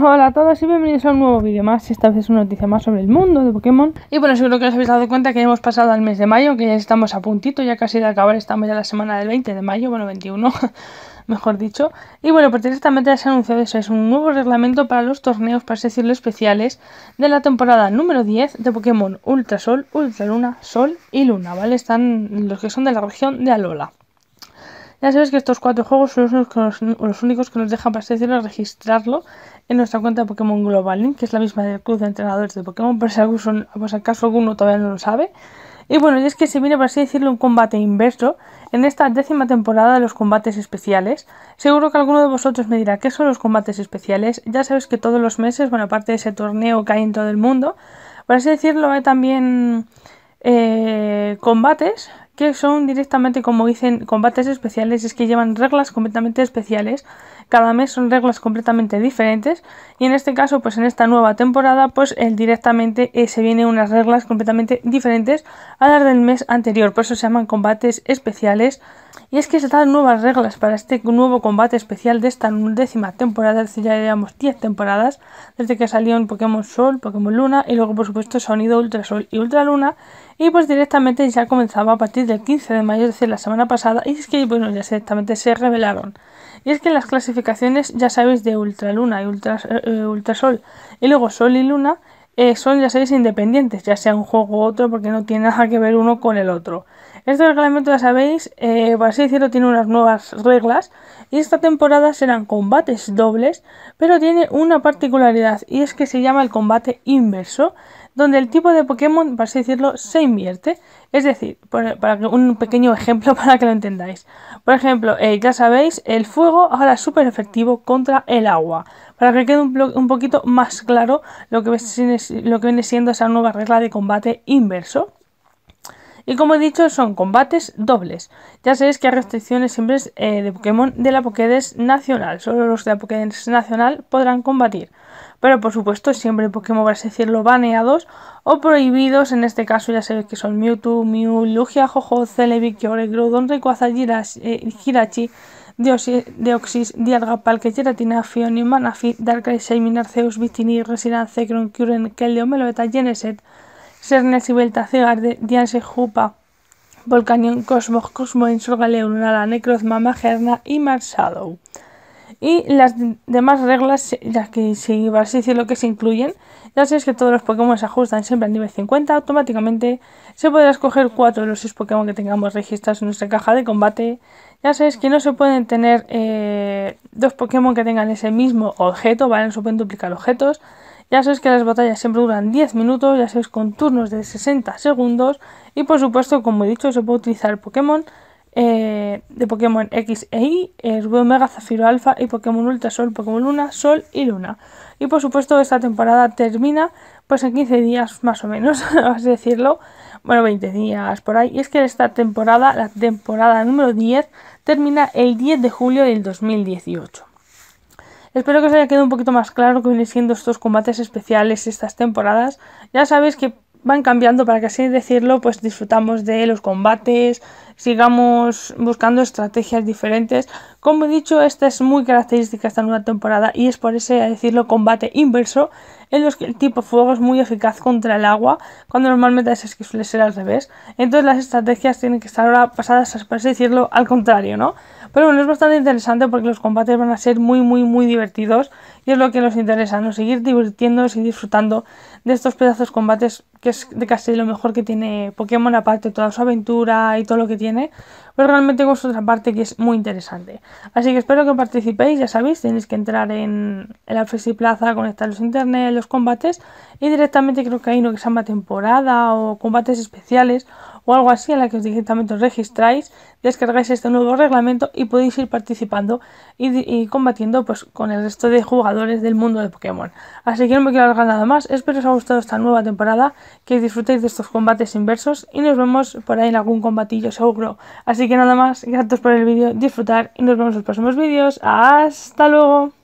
Hola a todos y bienvenidos a un nuevo vídeo más, esta vez es una noticia más sobre el mundo de Pokémon Y bueno, seguro que os habéis dado cuenta que hemos pasado al mes de mayo, que ya estamos a puntito, ya casi de acabar, estamos ya la semana del 20 de mayo, bueno 21 mejor dicho Y bueno, pues directamente ya se ha anunciado eso, es un nuevo reglamento para los torneos, para decirlo especiales De la temporada número 10 de Pokémon Ultra Sol, Ultra Luna, Sol y Luna, ¿vale? Están los que son de la región de Alola ya sabes que estos cuatro juegos son los, únicos que nos dejan, para decirlo, este registrarlo en nuestra cuenta de Pokémon Global Link, que es la misma del club de entrenadores de Pokémon, por si, acaso alguno todavía no lo sabe. Y bueno, y es que se viene, para así decirlo, un combate inverso en esta décima temporada de los combates especiales. Seguro que alguno de vosotros me dirá, ¿qué son los combates especiales? Ya sabes que todos los meses, bueno, aparte de ese torneo que hay en todo el mundo, para así decirlo, hay también eh, combates que son directamente, como dicen, combates especiales, es que llevan reglas completamente especiales, cada mes son reglas completamente diferentes, y en este caso, pues en esta nueva temporada, pues directamente eh, se vienen unas reglas completamente diferentes a las del mes anterior, por eso se llaman combates especiales, y es que se dan nuevas reglas para este nuevo combate especial de esta décima temporada, es ya llevamos 10 temporadas, desde que salió un Pokémon Sol, Pokémon Luna, y luego por supuesto Sonido Ultra Sol y Ultra Luna, y pues directamente ya comenzaba a partir del 15 de mayo, de la semana pasada, y es que, bueno, ya exactamente se revelaron. Y es que las clasificaciones, ya sabéis, de ultraluna y ultra, eh, ultrasol, y luego sol y luna, eh, son, ya sabéis, independientes, ya sea un juego u otro, porque no tiene nada que ver uno con el otro. Este reglamento, ya sabéis, eh, por así decirlo, tiene unas nuevas reglas y esta temporada serán combates dobles, pero tiene una particularidad y es que se llama el combate inverso, donde el tipo de Pokémon, para así decirlo, se invierte. Es decir, para un pequeño ejemplo para que lo entendáis. Por ejemplo, eh, ya sabéis, el fuego ahora es súper efectivo contra el agua. Para que quede un, poquito más claro lo que viene siendo esa nueva regla de combate inverso. Y como he dicho, son combates dobles. Ya sabéis que hay restricciones siempre eh, de Pokémon de la Pokédex Nacional. Solo los de la Pokédex Nacional podrán combatir. Pero por supuesto, siempre Pokémon, por así decirlo, baneados o prohibidos. En este caso, ya sabéis que son Mewtwo, Mew, Lugia, Jojo, Celebi, Kyogre, Groudon, Rayquaza, Girachi, eh, Deoxys, Dialga, Palkia, Giratina, Fion, Manafi, Darkrai, Shaymin, Arceus, Victini, Residan, Zekron, Kyurem, Keldeo, Meloeta, Geneset, y Belta, de Dianse, jupa Volcanion Cosmos Cosmo Insorgale Lunala Necroz Mama Gerna y Marshadow. Y las demás reglas, las que se iba a decir lo que se incluyen, ya sabéis que todos los Pokémon se ajustan siempre al nivel 50, automáticamente se podrá escoger 4 de los 6 Pokémon que tengamos registrados en nuestra caja de combate. Ya sabéis que no se pueden tener eh, dos Pokémon que tengan ese mismo objeto, No se pueden duplicar objetos. Ya sabéis que las batallas siempre duran 10 minutos, ya sabéis con turnos de 60 segundos y por supuesto, como he dicho, se puede utilizar Pokémon eh, de Pokémon X e Y, el eh, Rubio Mega, Zafiro Alfa y Pokémon Ultra Sol, Pokémon Luna, Sol y Luna. Y por supuesto, esta temporada termina pues en 15 días más o menos, vas a decirlo, bueno, 20 días por ahí. Y es que esta temporada, la temporada número 10, termina el 10 de julio del 2018. Espero que os haya quedado un poquito más claro que vienen siendo estos combates especiales estas temporadas. Ya sabéis que van cambiando, para que así decirlo, pues disfrutamos de los combates, sigamos buscando estrategias diferentes. Como he dicho, esta es muy característica esta nueva temporada y es por ese, decirlo, combate inverso, en los que el tipo fuego es muy eficaz contra el agua, cuando normalmente es que suele ser al revés. Entonces las estrategias tienen que estar ahora pasadas, por así decirlo, al contrario, ¿no? Pero bueno, es bastante interesante porque los combates van a ser muy, muy, muy divertidos y es lo que nos interesa, ¿no? Seguir divirtiéndonos y disfrutando de estos pedazos de combates que es de casi lo mejor que tiene Pokémon, aparte de toda su aventura y todo lo que tiene pero realmente tengo otra parte que es muy interesante. Así que espero que participéis, ya sabéis, tenéis que entrar en, el la Flexi Plaza, conectar los internet, los combates y directamente creo que hay uno que se llama temporada o combates especiales o algo así en la que os directamente os registráis, descargáis este nuevo reglamento y podéis ir participando y, combatiendo pues con el resto de jugadores del mundo de Pokémon. Así que no me quiero alargar nada más, espero os haya gustado esta nueva temporada, que disfrutéis de estos combates inversos y nos vemos por ahí en algún combatillo seguro. Así que nada más, gracias por el vídeo, disfrutar y nos vemos en los próximos vídeos. ¡Hasta luego!